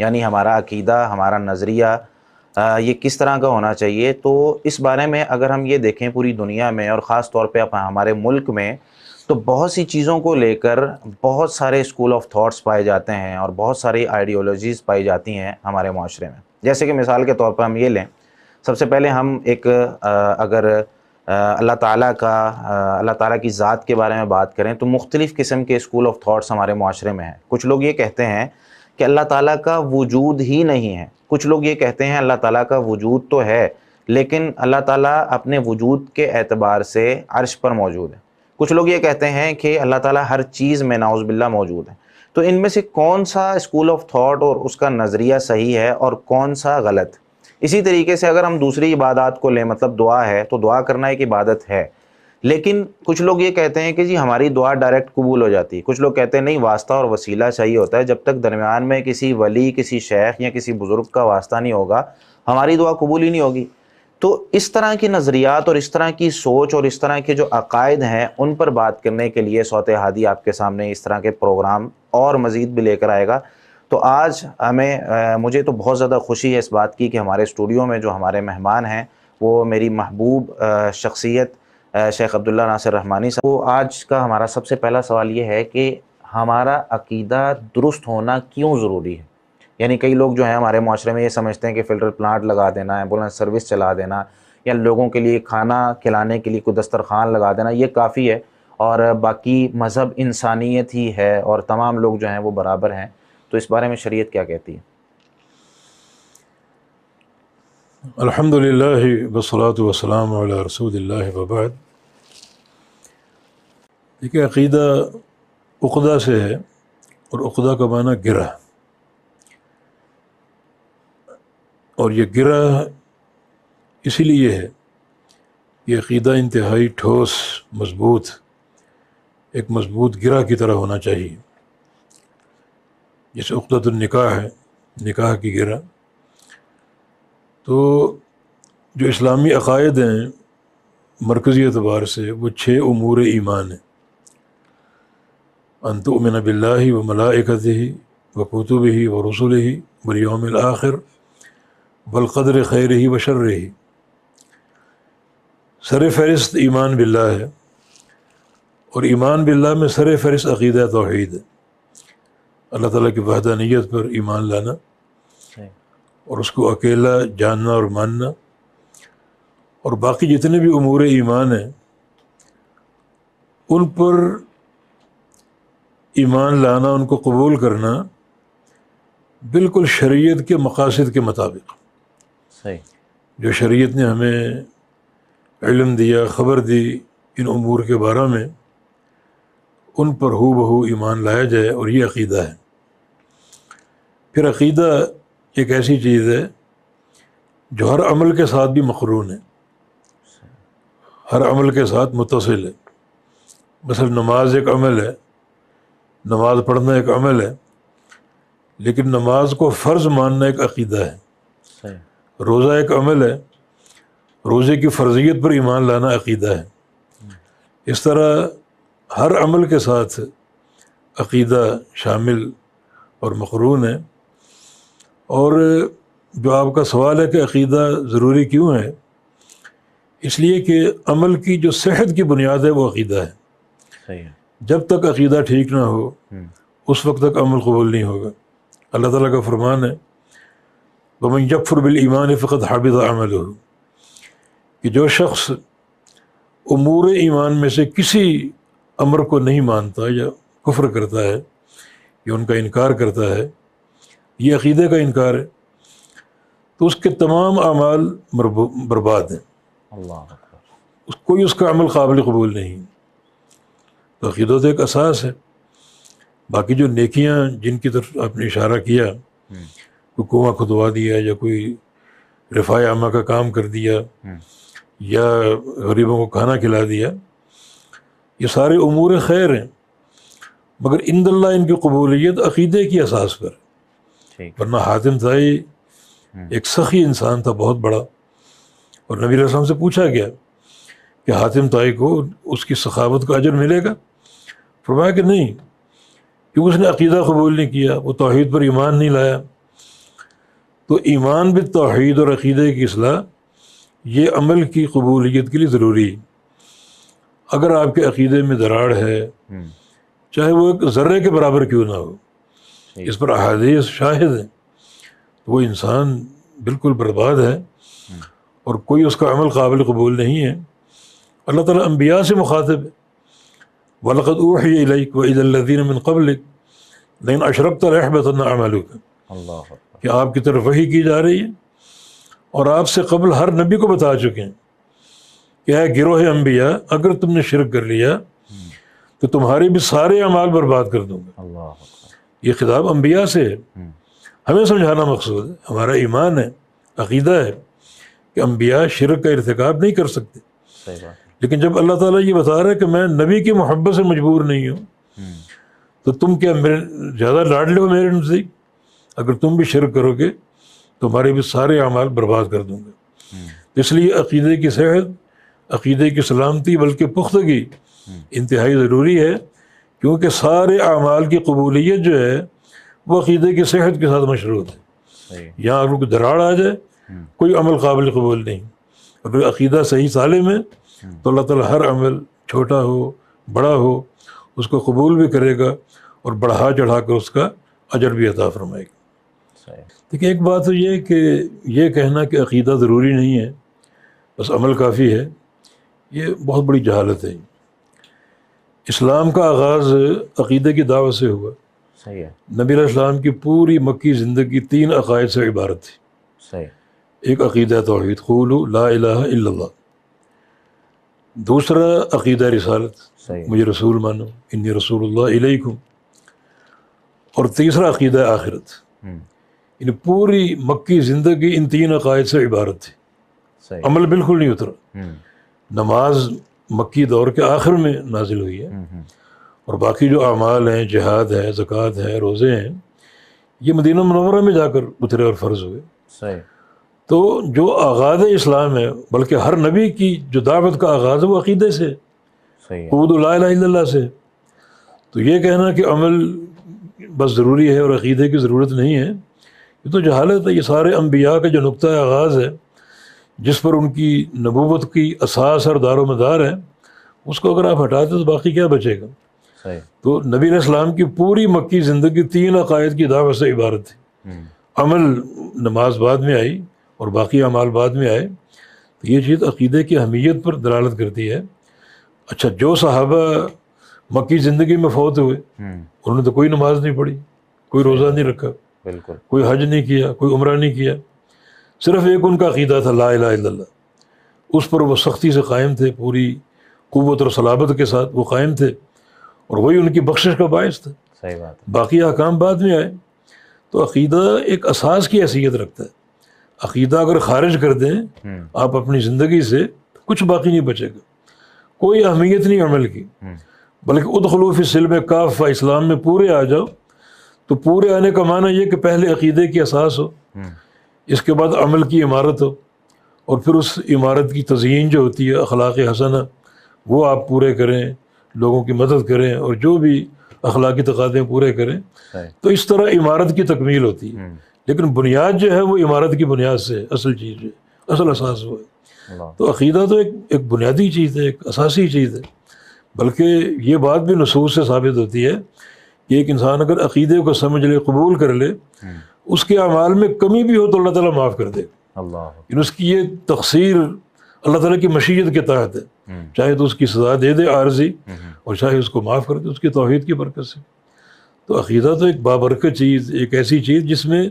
यानी हमारा अकीदा हमारा नज़रिया ये किस तरह का होना चाहिए तो इस बारे में अगर हम ये देखें पूरी दुनिया में और ख़ास तौर पे हमारे मुल्क में तो बहुत सी चीज़ों को लेकर बहुत सारे स्कूल ऑफ थाट्स पाए जाते हैं और बहुत सारी आइडियोलॉजीज़ पाई जाती हैं हमारे माशरे में जैसे कि मिसाल के तौर पर हम ये लें सबसे पहले हम एक अगर अल्लाह ताला का अल्लाह ताला की ज़ात के बारे में बात करें तो मुख्तलिफ़ किस्म के स्कूल ऑफ थाट्स हमारे माशरे में हैं कुछ लोग ये कहते हैं कि अल्लाह ताला का वजूद ही नहीं है कुछ लोग ये कहते हैं अल्लाह ताला का वजूद तो है लेकिन अल्लाह ताला अपने वजूद के एतबार से अर्श पर मौजूद है कुछ लोग ये कहते हैं कि अल्लाह ताला हर चीज़ में नाउज़बिल्ला मौजूद है तो इनमें से कौन सा स्कूल ऑफ थाट और उसका नज़रिया सही है और कौन सा गलत इसी तरीके से अगर हम दूसरी इबादत को लें मतलब दुआ है तो दुआ करना एक इबादत है लेकिन कुछ लोग ये कहते हैं कि जी हमारी दुआ डायरेक्ट कबूल हो जाती है कुछ लोग कहते हैं नहीं वास्ता और वसीला चाहिए होता है जब तक दरमियान में किसी वली किसी शेख या किसी बुज़ुर्ग का वास्ता नहीं होगा हमारी दुआ कबूल ही नहीं होगी तो इस तरह की नज़रियात और इस तरह की सोच और इस तरह के जो अकायद हैं उन पर बात करने के लिए सौते हादी आपके सामने इस तरह के प्रोग्राम और मज़ीद भी लेकर आएगा तो आज हमें मुझे तो बहुत ज़्यादा खुशी है इस बात की कि हमारे स्टूडियो में जो हमारे मेहमान हैं वो मेरी महबूब शख्सियत शेख अब्दुल्ला नासिर रहमानी साहब वो तो आज का हमारा सबसे पहला सवाल ये है कि हमारा अकीदा दुरुस्त होना क्यों ज़रूरी है यानी कई लोग जो हैं हमारे माशरे में ये समझते हैं कि फ़िल्टर प्लांट लगा देना एम्बुलेंस सर्विस चला देना या लोगों के लिए खाना खिलाने के लिए कोई दस्तरखान लगा देना ये काफ़ी है और बाकी मज़हब इंसानियत ही है और तमाम लोग जो हैं वो बराबर हैं तो इस बारे में शरीयत क्या कहती है अल्हम्दुलिल्लाह बसलात वसलाम रसूलिल्लाह वबाद देखिए अकीदा उकदा से है और उकदा का माना गिरा और यह गिरा इसीलिए है ये अकीदा इंतहाई ठोस मजबूत एक मजबूत गिरा की तरह होना चाहिए जैसे उकदतुलनिकाह है निकाह की गिरा तो जो इस्लामी अकायद हैं मरकज़ी अतबार से वो छः अमूर ईमान हैं अनतमिन बिल्ला व मलाकत ही व कुतुब ही व रसूल ही बलियोम आखिर बलक़दर खैर ही व शर ही सर फहरिस्त ईमान बिल्ला है और ईमान बिल्ला में सर फहरिस्त अकीदा तोहैद है अल्लाह ताला की वहदानियत पर ईमान लाना और उसको अकेला जानना और मानना और बाकी जितने भी अमूर ईमान हैं उन पर ईमान लाना उनको कबूल करना बिल्कुल शरीयत के मकासद के मुताबिक जो शरीयत ने हमें इलम दिया ख़बर दी इन अमूर के बारे में उन पर हु बहू ईमान लाया जाए और ये अकीदा है फिर अकीदा एक ऐसी चीज़ है जो हर अमल के साथ भी मखरून है हर अमल के साथ मुतसिल है मसल नमाज एक अमल है नमाज पढ़ना एक अमल है लेकिन नमाज को फ़र्ज़ मानना एक अकीदा है रोज़ा एक अमल है रोज़े की फ़र्जियत पर ईमान लाना अकीदा है इस तरह हर अमल के साथ अकीदा शामिल और मखरून है और जो आपका सवाल है कि अकीदा ज़रूरी क्यों है इसलिए कि अमल की जो सेहत की बुनियाद है वो अकीदा है जब तक अकीदा ठीक ना हो हम्म। उस वक्त तक अमल कबूल नहीं होगा अल्लाह ताला का फरमान है वमन जफ़र बिल ईमान फ़कत हाबिद अमल हो कि जो शख्स उमूर ईमान में से किसी अमर को नहीं मानता या कुफ्र करता है या उनका इनकार करता है ये अकीदे का इनकार है तो उसके तमाम अमाल बर्बाद हैं कोई उसका अमल काबिल कबूल नहीं तो अकीदत एक असास है बाकी जो नेकियाँ जिनकी तरफ आपने इशारा किया हम्म। कोई कुआँ खुदवा दिया या कोई रिफा आमा का काम कर दिया हम्म। या गरीबों को खाना खिला दिया ये सारे अमूर खैर हैं मगर इंदल्ला इनकी कबूलियत अकीदे की असास पर है वरना हातिम ताई हम्म। एक सखी इंसान था बहुत बड़ा और नबी रसम से पूछा गया कि हातिम ताई को उसकी सखावत का अजर मिलेगा फरमाया कि नहीं क्योंकि उसने अकीदा कबूल नहीं किया वो तोहद पर ईमान नहीं लाया तो ईमान भी तोहद और अकीदे की असलाह ये अमल की कबूलियत के लिए ज़रूरी अगर आपके अकीदे में दरार है हम्म। चाहे वो एक ज़र्रे के बराबर क्यों ना हो इस पर अदीस शाहिद हैं तो वो इंसान बिल्कुल बर्बाद है और कोई उसका अमल काबिल कबूल नहीं है अल्लाह ताला अम्बिया से मुखातब है वलकद ऊहिक वदीन कबल लेकिन अशरब तहबतनामल कि आपकी तरफ वही की जा रही है और आपसे कबल हर नबी को बता चुके हैं कि है गिरोह अम्बिया अगर तुमने शिरक कर लिया हम्म। तो तुम्हारे भी सारे अमाल बर्बाद कर दूंगा ये खिताब अम्बिया से है हम्म। हमें समझाना मकसूद है हमारा ईमान है अकीदा है कि अम्बिया शिरक का इरतकब नहीं कर सकते लेकिन जब अल्लाह ताला ये बता रहा है कि मैं नबी की मोहब्बत से मजबूर नहीं हूँ हम्म। तो तुम क्या मेरे ज़्यादा लाड लो मेरे नज़दीक अगर तुम भी शिरक करोगे तो हमारे भी सारे अमाल बर्बाद कर दूँगे हम्म। तो इसलिए अकीदे की सेहत अकीदे की सलामती बल्कि पुख्तगी इंतहाई ज़रूरी है क्योंकि सारे अमाल की कबूलियत जो है वो अक़ीदे की सेहत के साथ मशरूत है यहाँ अगर कोई दराड़ आ जाए हम्म। कोई अमल काबिल कबूल नहीं अगर अक़ीदा सही साले है हम्म। तो अल्लाह ताला हर अमल छोटा हो बड़ा हो उसको कबूल भी करेगा और बढ़ा चढ़ा कर उसका अजर भी अता फरमाएगा देखिए एक बात तो ये कि यह कहना कि अक़ीदा ज़रूरी नहीं है बस अमल काफ़ी है ये बहुत बड़ी जहालत है इस्लाम का आगाज़ अक़ीदे की दावा से हुआ सही है नबी इस्लाम की पूरी मक्की ज़िंदगी तीन अकायद से इबारत थी सही एक अक़ीद तोहद ला दूसरा रिसालत रसालत मुझे रसूल मानो इन रसूल और तीसरा अकीदा आखिरत हम्म। इन पूरी मक्की ज़िंदगी इन तीन अकायद से इबारत थी अमल बिल्कुल नहीं उतरा हम्म। नमाज मक्की दौर के आखिर में नाजिल हुई है हम्म, हम्म। और बाकी जो अमाल हैं जहाद है ज़क़़त है रोज़े हैं ये मदीना मनवरा में जाकर उतरे और फ़र्ज़ हुए तो जो आगाज़ इस्लाम है बल्कि हर नबी की जो दावत का आगाज़ है वो अकीदे से कबूदल्ला से तो ये कहना कि अमल बस ज़रूरी है और अकीदे की ज़रूरत नहीं है ये तो जहालत है ये सारे अम्बिया का जो नुकतः आगाज़ है जिस पर उनकी नबूवत की असास और दारोमदार है उसको अगर आप हटाते तो बाकी क्या बचेगा तो नबी इस्लाम की पूरी मक्की ज़िंदगी तीन अकायद की दावत से इबारत थी हम्म। अमल नमाज बाद में आई और बाकी अमाल बाद में आए तो ये चीज़ अकीदे की अहमियत पर दलालत करती है अच्छा जो सहाबा मक्की ज़िंदगी में फौत हुए हम्म। उन्होंने तो कोई नमाज नहीं पढ़ी कोई रोज़ा नहीं रखा बिल्कुल कोई हज नहीं किया कोई उम्र नहीं किया सिर्फ एक उनका अकीदा था ला ला उस पर वो सख्ती से कायम थे पूरी क़वत और सलाबत के साथ वो कायम थे और वही उनकी बख्शिश का बायस था सही बात बाकी अहकाम बाद में आए तो अकीदा एक असास की हैसियत रखता है अकीदा अगर खारिज कर दें हम्म। आप अपनी ज़िंदगी से कुछ बाकी नहीं बचेगा कोई अहमियत नहीं अमल की हम्म। बल्कि उदखलूफ़ सिलम काफ इस्लाम में पूरे आ जाओ तो पूरे आने का माना यह कि पहले अकीदे की असास हो हम्म। इसके बाद अमल की इमारत हो और फिर उस इमारत की तज़यीन जो होती है अखलाक हसन वो आप पूरे करें लोगों की मदद करें और जो भी अखलाकी तकादे पूरे करें तो इस तरह इमारत की तकमील होती है हम्म। लेकिन बुनियाद जो है वो इमारत की बुनियाद से असल चीज़ है असल असास वो तो अकीदा तो एक एक बुनियादी चीज़ है एक असासी चीज़ है बल्कि ये बात भी नसूस से साबित होती है कि एक इंसान अगर अकीदे को समझ ले कबूल कर ले हम्म। उसके अमाल में कमी भी हो तो अल्लाह ताला माफ़ कर दे अल्लाह उसकी ये तकसीर अल्लाह ताला की मशीयत के तहत है हम्म। चाहे तो उसकी सजा दे दे आर्जी हम्म, हम्म। और चाहे उसको माफ़ कर दे उसकी तोहहीद की बरकत से तो अकीदा तो एक बाबरकत चीज़ एक ऐसी चीज़ जिसमें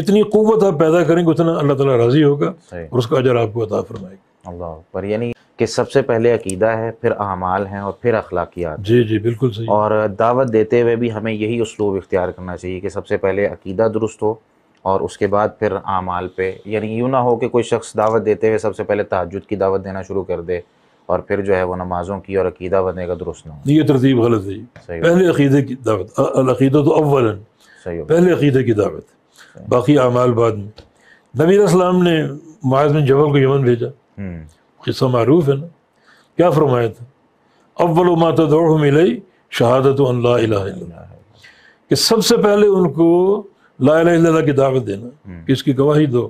जितनी क़वत आप पैदा करेंगे उतना अल्लाह ताला राज़ी होगा और उसका अजर आपको अता फरमाएगा अल्लाह पर यानी कि सबसे पहले अकीदा है फिर अमाल हैं और फिर अखलाकियात जी जी बिल्कुल सही और दावत देते हुए भी हमें यही उसलूब इख्तियार करना चाहिए कि सबसे पहले अकीदा दुरुस्त हो और उसके बाद फिर अमाल पे यानी यूँ ना हो कि कोई शख्स दावत देते हुए सबसे पहले तहजद की दावत देना शुरू कर दे और फिर जो है वो नमाज़ों की और अकीदा बने का दुरुस्त ना ये तरतीब गलत है तो पहले अकीदे की दावत अकीदा तो सही पहले अकीदे की दावत बाकी अमाल बाद में ने माज बिन जबल को यमन भेजा हम्म। किस्सा मरूफ है ना क्या फरमाया था अव्वल मातदौड़ मिले शहादत कि सबसे पहले उनको ला ला की दावत देना कि इसकी गवाही दो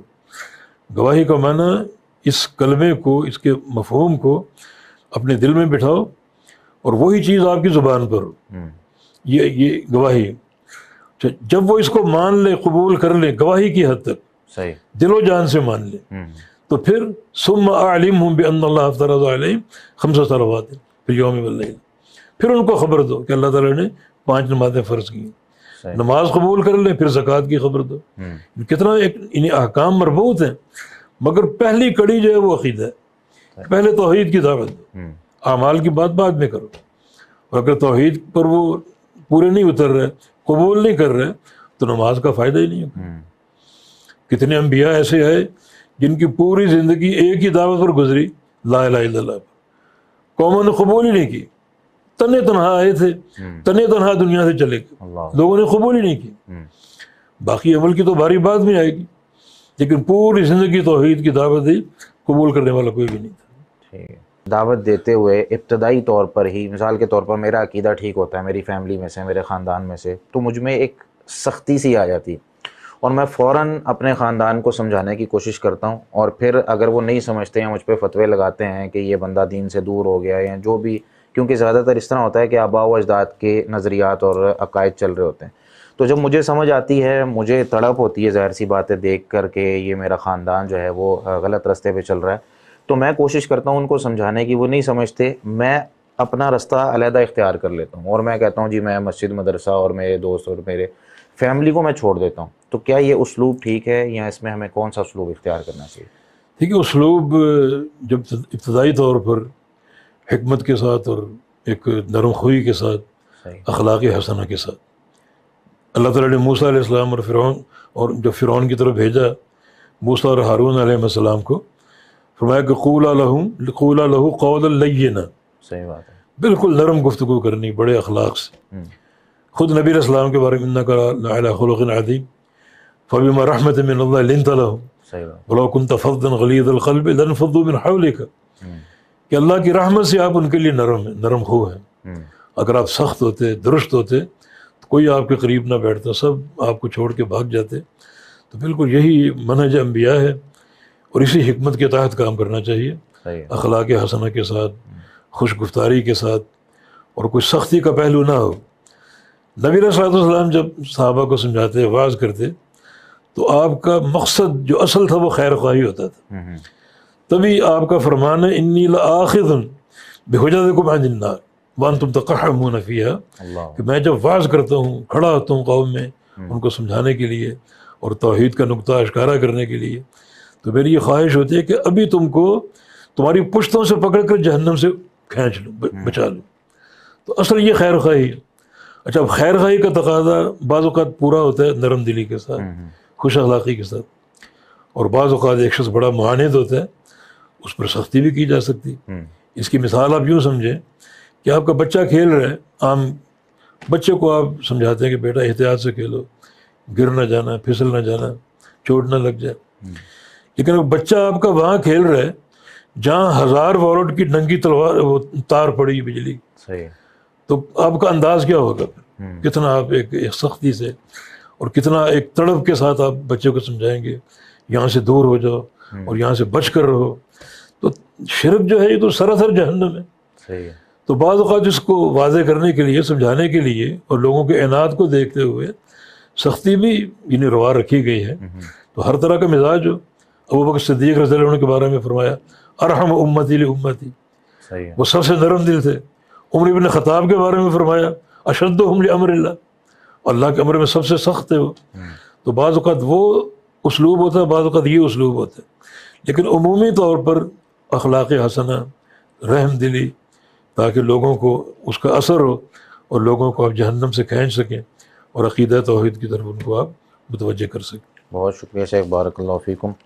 गवाही का माना इस कलमे को इसके मफहम को अपने दिल में बिठाओ और वही चीज़ आपकी ज़ुबान पर हो ये ये गवाही जब वो इसको मान ले कबूल कर ले गवाही की हद तक सही दिलो जान से मान ले तो फिर सुम आलिम हूँ बेअल्लाफ़रम खमसा सलावाद फिर योम फिर उनको खबर दो कि अल्लाह ताला ने पांच नमाजें फ़र्ज़ की नमाज कबूल कर लें फिर ज़क़़त की खबर दो हम्म। कितना एक इन्हें अहकाम मरबूत हैं मगर पहली कड़ी जो है वो अकीद है पहले तोहद की दावत दो हम्म। अमाल की बात बाद में करो और अगर तोहद पर वो पूरे नहीं उतर रहे कबूल नहीं कर रहे तो नमाज का फ़ायदा ही नहीं होगा हम्म। कितने अम्बिया ऐसे है जिनकी पूरी ज़िंदगी एक ही दावत पर गुजरी ला ला कौमों ने कबूल ही नहीं की तने तनहा आए थे हम्म। तने तनहा दुनिया से चले गए लोगों ने कबूल ही नहीं की हम्म। बाकी अमल की तो भारी बात भी आएगी लेकिन पूरी ज़िंदगी तोहहीद की दावत दी कबूल करने वाला कोई भी नहीं था ठीक है दावत देते हुए इब्तदाई तौर पर ही मिसाल के तौर पर मेरा अकीदा ठीक होता है मेरी फैमिली में से मेरे ख़ानदान में से तो मुझ में एक सख्ती सी आ जाती और मैं फ़ौर अपने ख़ानदान को समझाने की कोशिश करता हूँ और फिर अगर वो नहीं समझते हैं मुझ पर फतवे लगाते हैं कि ये बंदा दीन से दूर हो गया या जो भी क्योंकि ज़्यादातर इस तरह होता है कि आबा व अजदाद के नज़रियात और अकायद चल रहे होते हैं तो जब मुझे समझ आती है मुझे तड़प होती है ज़ाहिर सी बातें देख कर के ये मेरा ख़ानदान जो है वो गलत रास्ते पे चल रहा है तो मैं कोशिश करता हूँ उनको समझाने की वो नहीं समझते मैं अपना रास्ता अलहदा इख्तियार कर लेता हूँ और मैं कहता हूँ जी मैं मस्जिद मदरसा और मेरे दोस्त और मेरे फैमिली को मैं छोड़ देता हूँ तो क्या ये उसलूब ठीक है या इसमें हमें कौन सा उसलूब इख्तियार करना चाहिए ठीक है उसलूब जब इब्तदाई तौर पर हमत के साथ और एक नरम खोई के साथ अखलाक हसना के साथ अल्लाह ताला ने मूसा अलैहिस्सलाम और फ़िरौन और जब फ़िरौन की तरफ भेजा मूसा और हारून अलैहिस्सलाम को फरमाया कि कूला लहू कूला लहू कौल लयना सही बात है बिल्कुल नरम गुफ्तु करनी बड़े अखलाक से हम्म। खुद नबी के बारे में नकर आदीम فبما رحمة من الله لنت لهم ولو كنत फजन गलीद अलकल्ब लनफुमिन हवलिक कि अल्लाह की रहमत से आप उनके लिए नरम नरम हो हैं अगर आप सख्त होते दुरुस्त होते तो कोई आपके करीब ना बैठता सब आपको छोड़ के भाग जाते तो बिल्कुल यही मनहज अम्बिया है और इसी हमत के तहत काम करना चाहिए अखलाक हसना के साथ खुश गुफ्तारी के साथ और कोई सख्ती का पहलू ना हो नबी सलाम जब साहबा को समझाते वाज करते तो आपका मकसद जो असल था वो खैर ख्वाही होता था हम्म, हम्म। तभी आपका फरमान है इन्नी आखिर बेहजत को माजिन्नार वन तुम तकमून फ़िया कि मैं जब वाज करता हूँ खड़ा होता हूँ कौम में हम्म। उनको समझाने के लिए और तोहद का नुकता अशकारा करने के लिए तो मेरी ये ख्वाहिश होती है कि अभी तुमको तुम्हारी पुश्तों से पकड़ कर जहन्नम से खींच लूँ बचा लूँ तो असल ये खैर खाही है अच्छा अब खैर खाही का तकाजा बाज़ पूरा होता है नरम दिली के साथ खुश अखलाक़ी के साथ और बाज़ एक शख्स बड़ा महानित होता है उस पर सख्ती भी की जा सकती हम्म। इसकी मिसाल आप यूँ समझें कि आपका बच्चा खेल रहा है आम बच्चे को आप समझाते हैं कि बेटा एहतियात से खेलो गिर ना जाना फिसल ना जाना चोट ना लग जाए हम्म। लेकिन अब बच्चा आपका वहाँ खेल रहा है जहाँ हज़ार वॉलट की नंगी तलवार वो तार पड़ी बिजली सही तो आपका अंदाज क्या होगा हम्म। कितना आप एक, एक सख्ती से और कितना एक तड़प के साथ आप बच्चों को समझाएंगे यहाँ से दूर हो जाओ हम्म। और यहाँ से बच कर रहो तो शिरक जो है ये तो सरासर जहन्नम है सही है तो बाद अवत इसको वाजे करने के लिए समझाने के लिए और लोगों के एनात को देखते हुए सख्ती भी इन्हें रवा रखी गई है हम्म। तो हर तरह का मिजाज हो अबू बकर सदीक रजी के बारे में फरमाया अरहम उम्मती उम्मती वो सबसे नरम दिल थे उम्र बिन खताब के बारे में फरमाया अशद अमरिल्ला अल्लाह के अमर में सबसे सख्त है वो तो बाज़ात वो उसलूब होता है बाजत ये उसलूब होता है लेकिन अमूमी तौर पर अखलाक हसना रहम दिली ताकि लोगों को उसका असर हो और लोगों को आप जहन्नम से खींच सकें और अकीदा तोहद की तरफ उनको आप मुतवजह कर सकें बहुत शुक्रिया शेख बारकल्ला